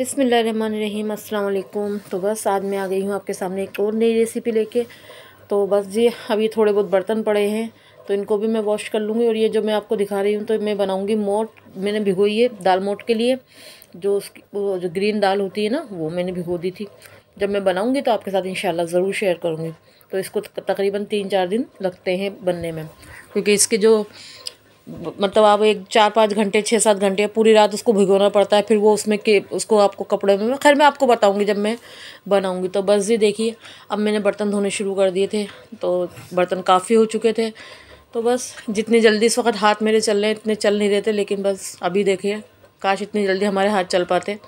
बसमीम अल्लाम तो बस आज मैं आ गई हूँ आपके सामने एक और नई रेसिपी लेके तो बस ये अभी थोड़े बहुत बर्तन पड़े हैं तो इनको भी मैं वॉश कर लूँगी और ये जो मैं आपको दिखा रही हूँ तो मैं बनाऊँगी मोट मैंने भिगोई है दाल मोट के लिए जो उसकी जो ग्रीन दाल होती है ना वो मैंने भिगो दी थी जब मैं बनाऊँगी तो आपके साथ इन ज़रूर शेयर करूँगी तो इसको तकरीबन तीन चार दिन लगते हैं बनने में क्योंकि इसके जो मतलब आप एक चार पाँच घंटे छः सात घंटे पूरी रात उसको भिगोना पड़ता है फिर वो उसमें के उसको आपको कपड़े में खैर मैं आपको बताऊँगी जब मैं बनाऊँगी तो बस ये देखिए अब मैंने बर्तन धोने शुरू कर दिए थे तो बर्तन काफ़ी हो चुके थे तो बस जितनी जल्दी इस वक्त हाथ मेरे चल रहे हैं इतने चल नहीं रहे थे लेकिन बस अभी देखिए काश इतनी जल्दी हमारे हाथ चल पाते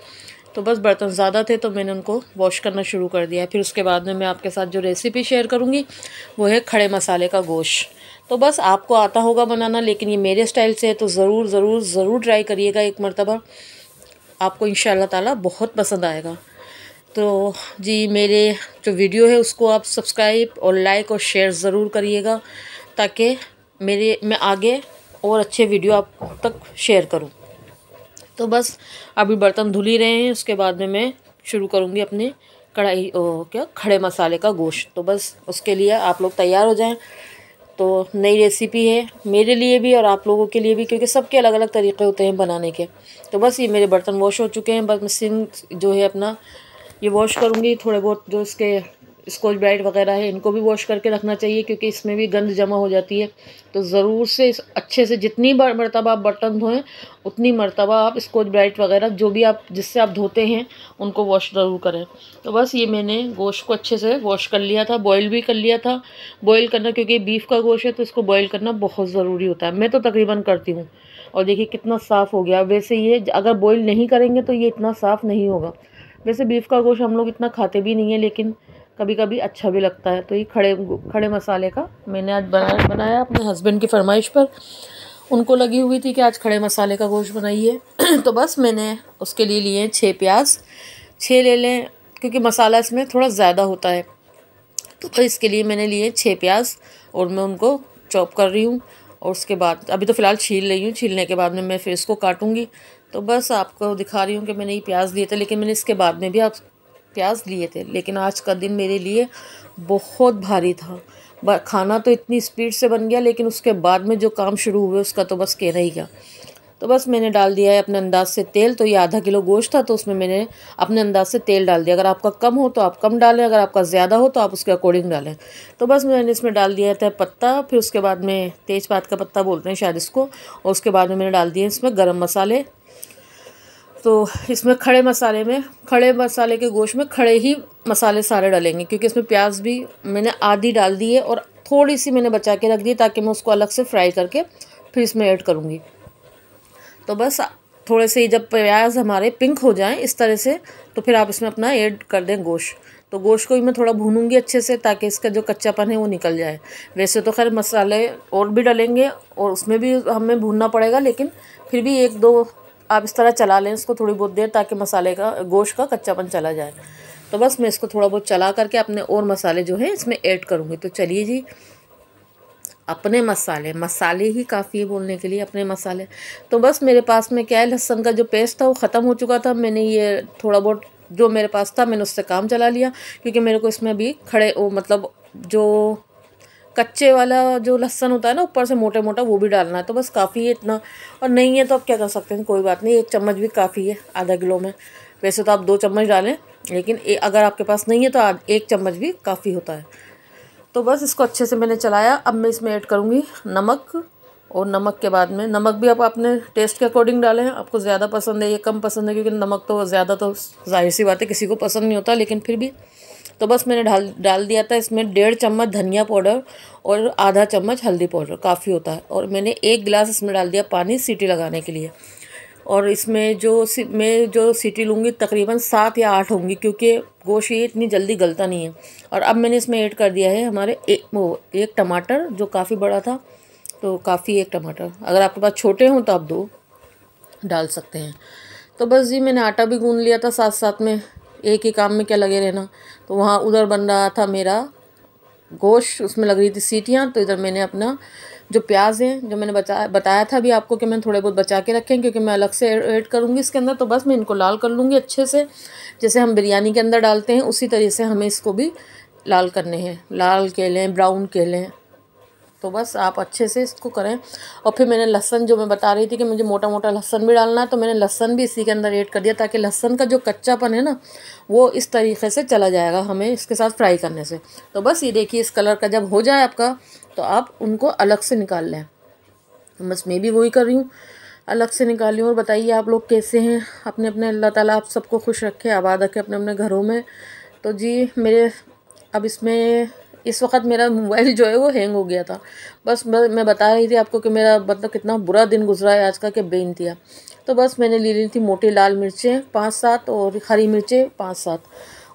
तो बस बर्तन ज़्यादा थे तो मैंने उनको वॉश करना शुरू कर दिया फिर उसके बाद में मैं आपके साथ जो रेसिपी शेयर करूँगी वो है खड़े मसाले का गोश्त तो बस आपको आता होगा बनाना लेकिन ये मेरे स्टाइल से है तो ज़रूर ज़रूर ज़रूर ट्राई करिएगा एक मरतबा आपको इन ताला बहुत पसंद आएगा तो जी मेरे जो वीडियो है उसको आप सब्सक्राइब और लाइक और शेयर ज़रूर करिएगा ताकि मेरे मैं आगे और अच्छे वीडियो आप तक शेयर करूँ तो बस अभी बर्तन धुल ही रहे हैं उसके बाद में मैं शुरू करूँगी अपने कढ़ाई क्या खड़े मसाले का गोश्त तो बस उसके लिए आप लोग तैयार हो जाएं तो नई रेसिपी है मेरे लिए भी और आप लोगों के लिए भी क्योंकि सबके अलग अलग तरीके होते हैं बनाने के तो बस ये मेरे बर्तन वॉश हो चुके हैं बस मैं सिंह जो है अपना ये वॉश करूँगी थोड़े बहुत जो इसके स्कॉच ब्राइट वगैरह है इनको भी वॉश करके रखना चाहिए क्योंकि इसमें भी गंद जमा हो जाती है तो ज़रूर से इस अच्छे से जितनी बार मरतबा आप बर्तन धोएं उतनी मरतबा आप स्कॉच ब्राइट वगैरह जो भी आप जिससे आप धोते हैं उनको वॉश ज़रूर करें तो बस ये मैंने गोश्त को अच्छे से वॉश कर लिया था बॉयल भी कर लिया था बॉयल करना क्योंकि बीफ का गोश्त है तो इसको बॉयल करना बहुत ज़रूरी होता है मैं तो तकरीबन करती हूँ और देखिए कितना साफ़ हो गया वैसे ये अगर बॉयल नहीं करेंगे तो ये इतना साफ़ नहीं होगा वैसे बीफ का गोश्त हम लोग इतना खाते भी नहीं है लेकिन कभी कभी अच्छा भी लगता है तो ये खड़े खड़े मसाले का मैंने आज बनाया बनाया अपने हस्बैंड की फरमाइश पर उनको लगी हुई थी कि आज खड़े मसाले का गोश्त बनाइए तो बस मैंने उसके लिए लिए छः प्याज छः ले लें क्योंकि मसाला इसमें थोड़ा ज़्यादा होता है तो इसके लिए मैंने लिए छः प्याज और मैं उनको चॉप कर रही हूँ और उसके बाद अभी तो फ़िलहाल छील रही हूँ छीलने के बाद में मैं फिर इसको काटूंगी तो बस आपको दिखा रही हूँ कि मैंने ये प्याज लिए थे लेकिन मैंने इसके बाद में भी आप प्याज लिए थे लेकिन आज का दिन मेरे लिए बहुत भारी था खाना तो इतनी स्पीड से बन गया लेकिन उसके बाद में जो काम शुरू हुए उसका तो बस कहना ही क्या तो बस मैंने डाल दिया है अपने अंदाज से तेल तो ये आधा किलो गोश्त था तो उसमें मैंने अपने अंदाज से तेल डाल दिया अगर आपका कम हो तो आप कम डालें अगर आपका ज़्यादा हो तो आप उसके अकॉर्डिंग डालें तो बस मैंने इसमें डाल दिया था पत्ता फिर उसके बाद में तेज़पात का पत्ता बोलते हैं शायद इसको और उसके बाद में मैंने डाल दिया इसमें गर्म मसाले तो इसमें खड़े मसाले में खड़े मसाले के गोश्त में खड़े ही मसाले सारे डालेंगे क्योंकि इसमें प्याज भी मैंने आधी डाल दी है और थोड़ी सी मैंने बचा के रख दी ताकि मैं उसको अलग से फ्राई करके फिर इसमें ऐड करूँगी तो बस थोड़े से जब प्याज हमारे पिंक हो जाए इस तरह से तो फिर आप इसमें अपना ऐड कर दें गोश्त तो गोश्त को भी मैं थोड़ा भूनूंगी अच्छे से ताकि इसका जो कच्चापन है वो निकल जाए वैसे तो खैर मसाले और भी डलेंगे और उसमें भी हमें भूनना पड़ेगा लेकिन फिर भी एक दो आप इस तरह चला लें इसको थोड़ी बहुत देर ताकि मसाले का गोश्त का कच्चापन चला जाए तो बस मैं इसको थोड़ा बहुत चला करके अपने और मसाले जो हैं इसमें ऐड करूँगी तो चलिए जी अपने मसाले मसाले ही काफ़ी है बोलने के लिए अपने मसाले तो बस मेरे पास में क्या है लहसन का जो पेस्ट था वो ख़त्म हो चुका था मैंने ये थोड़ा बहुत जो मेरे पास था मैंने उससे काम चला लिया क्योंकि मेरे को इसमें भी खड़े वो मतलब जो कच्चे वाला जो लहसन होता है ना ऊपर से मोटे मोटा वो भी डालना है तो बस काफ़ी है इतना और नहीं है तो आप क्या कर सकते हैं कोई बात नहीं एक चम्मच भी काफ़ी है आधा किलो में वैसे तो आप दो चम्मच डालें लेकिन ए, अगर आपके पास नहीं है तो एक चम्मच भी काफ़ी होता है तो बस इसको अच्छे से मैंने चलाया अब मैं इसमें ऐड करूँगी नमक और नमक के बाद में नमक भी आप अपने टेस्ट के अकॉर्डिंग डालें आपको ज़्यादा पसंद है या कम पसंद है क्योंकि नमक तो ज़्यादा तो जाहिर सी बात है किसी को पसंद नहीं होता लेकिन फिर भी तो बस मैंने डाल डाल दिया था इसमें डेढ़ चम्मच धनिया पाउडर और आधा चम्मच हल्दी पाउडर काफ़ी होता है और मैंने एक गिलास इसमें डाल दिया पानी सीटी लगाने के लिए और इसमें जो मैं जो सीटी लूँगी तकरीबन सात या आठ होंगी क्योंकि गोश्त ये इतनी जल्दी गलता नहीं है और अब मैंने इसमें ऐड कर दिया है हमारे एक वो एक टमाटर जो काफ़ी बड़ा था तो काफ़ी एक टमाटर अगर आपके पास छोटे हों तो आप दो डाल सकते हैं तो बस जी मैंने आटा भी गूँध लिया था साथ साथ में एक ही काम में क्या लगे रहना तो वहाँ उधर बन रहा था मेरा गोश्त उसमें लग रही थी सीटियाँ तो इधर मैंने अपना जो प्याज है जो मैंने बचा बताया था भी आपको कि मैंने थोड़े बहुत बचा के रखें क्योंकि मैं अलग से ऐड करूँगी इसके अंदर तो बस मैं इनको लाल कर लूँगी अच्छे से जैसे हम बिरयानी के अंदर डालते हैं उसी तरह से हमें इसको भी लाल करने हैं लाल कह लें ब्राउन कह लें तो बस आप अच्छे से इसको करें और फिर मैंने लहसन जो मैं बता रही थी कि मुझे मोटा मोटा लहसन भी डालना है तो मैंने लहसन भी इसी के अंदर ऐड कर दिया ताकि लहसन का जो कच्चापन है ना वो इस तरीके से चला जाएगा हमें इसके साथ फ्राई करने से तो बस ये देखिए इस कलर का जब हो जाए आपका तो आप उनको अलग से निकाल लें बस मैं भी वही कर रही हूँ अलग से निकाली और बताइए आप लोग कैसे हैं अपने अपने अल्लाह ताला आप सबको खुश रखे आबाद रखे अपने अपने घरों में तो जी मेरे अब इसमें इस वक्त मेरा मोबाइल जो है वो हैंग हो गया था बस मैं बता रही थी आपको कि मेरा मतलब कितना बुरा दिन गुजरा है आज का कि बेनतिया तो बस मैंने ले ली थी मोटी लाल मिर्चें पाँच सात और हरी मिर्चें पाँच सात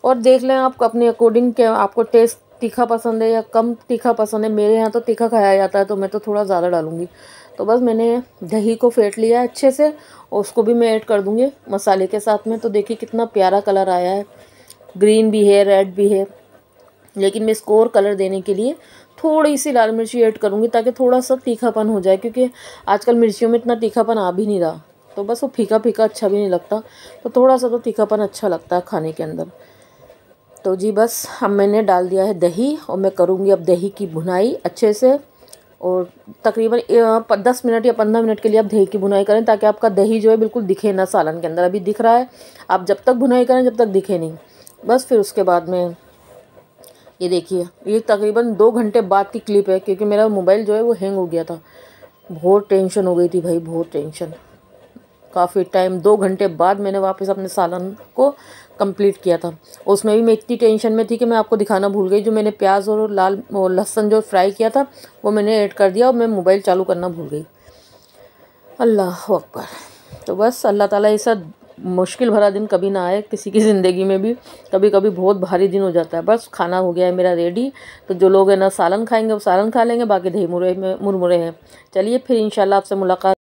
और देख लें आप अपने अकॉर्डिंग के आपको टेस्ट तीखा पसंद है या कम तीखा पसंद है मेरे यहाँ तो तीखा खाया जाता है तो मैं तो थोड़ा ज़्यादा डालूँगी तो बस मैंने दही को फेंट लिया अच्छे से और उसको भी मैं ऐड कर दूँगी मसाले के साथ में तो देखिए कितना प्यारा कलर आया है ग्रीन भी है रेड भी है लेकिन मैं इसको और कलर देने के लिए थोड़ी सी लाल मिर्ची ऐड करूँगी ताकि थोड़ा सा तीखापन हो जाए क्योंकि आजकल मिर्चियों में इतना तीखापन आ भी नहीं रहा तो बस वो फीका फीका अच्छा भी नहीं लगता तो थोड़ा सा तो तीखापन अच्छा लगता है खाने के अंदर तो जी बस हम मैंने डाल दिया है दही और मैं करूँगी अब दही की भुनाई अच्छे से और तकरीबन दस मिनट या पंद्रह मिनट के लिए आप दही की बुनाई करें ताकि आपका दही जो है बिल्कुल दिखे ना सालन के अंदर अभी दिख रहा है आप जब तक बुनाई करें जब तक दिखे नहीं बस फिर उसके बाद में ये देखिए ये तकरीबन दो घंटे बाद की क्लिप है क्योंकि मेरा मोबाइल जो है वो हैंग हो गया था बहुत टेंशन हो गई थी भाई बहुत टेंशन काफ़ी टाइम दो घंटे बाद मैंने वापस अपने सालन को कंप्लीट किया था उसमें भी मैं इतनी टेंशन में थी कि मैं आपको दिखाना भूल गई जो मैंने प्याज और लाल लहसन जो फ्राई किया था वो मैंने ऐड कर दिया और मैं मोबाइल चालू करना भूल गई अल्लाह अकबर तो बस अल्लाह ताला ऐसा मुश्किल भरा दिन कभी ना आए किसी की ज़िंदगी में भी कभी कभी बहुत भारी दिन हो जाता है बस खाना हो गया है मेरा रेडी तो जो लोग है ना सालन खाएंगे वो सालन खा लेंगे बाकी दही मुरे में मुरमुरे हैं चलिए फिर इंशाल्लाह आपसे मुलाकात